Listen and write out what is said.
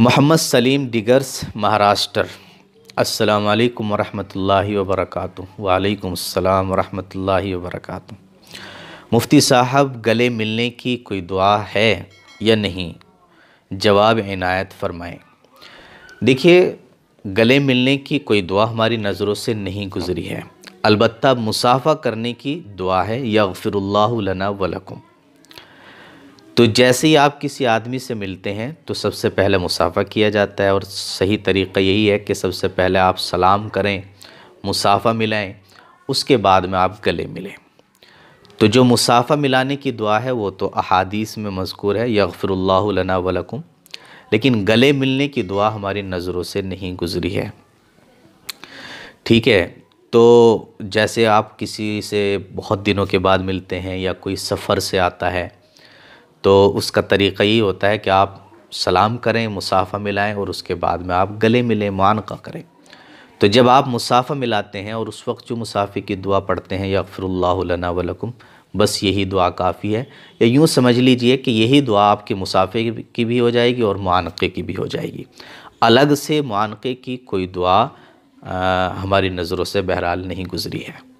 Mohammad Salim diggers Maharashtra अस्सलाम वालेकुम रहमतुल्लाहि व वालेकुम अस्सलाम रहमतुल्लाहि व मुफ्ती साहब गले मिलने की कोई दुआ है या नहीं जवाब इनायत फरमाएं देखिए गले मिलने की कोई दुआ हमारी नज़रों से नहीं गुजरी है अलबत्ता मुसाफ़ा करने की दुआ है या फिर लना वलकुम तो जैसे ही आप किसी आदमी से मिलते हैं तो सबसे पहले मुसाफ़ा किया जाता है और सही तरीक़ा यही है कि सबसे पहले आप सलाम करें मुसाफ़ा मिलाएं उसके बाद में आप गले मिलें तो जो मुसाफ़ा मिलाने की दुआ है वो तो अहादीस में मजकूर है यगफ़रल्ला वलकुम लेकिन गले मिलने की दुआ हमारी नज़रों से नहीं गुज़री है ठीक है तो जैसे आप किसी से बहुत दिनों के बाद मिलते हैं या कोई सफ़र से आता है तो उसका तरीक़ा ये होता है कि आप सलाम करें मुसाफ़ा मिलाएं और उसके बाद में आप गले मिलें मानका करें तो जब आप मुसाफ़ा मिलाते हैं और उस वक्त जो मुसाफे की दुआ पढ़ते हैं या फ़िरल्लाना वलकुम बस यही दुआ काफ़ी है या यूँ समझ लीजिए कि यही दुआ आपके मुसाफे की भी हो जाएगी और मानक़े की भी हो जाएगी अलग से मानक़े की कोई दुआ आ, हमारी नज़रों से बहरहाल नहीं गुज़री है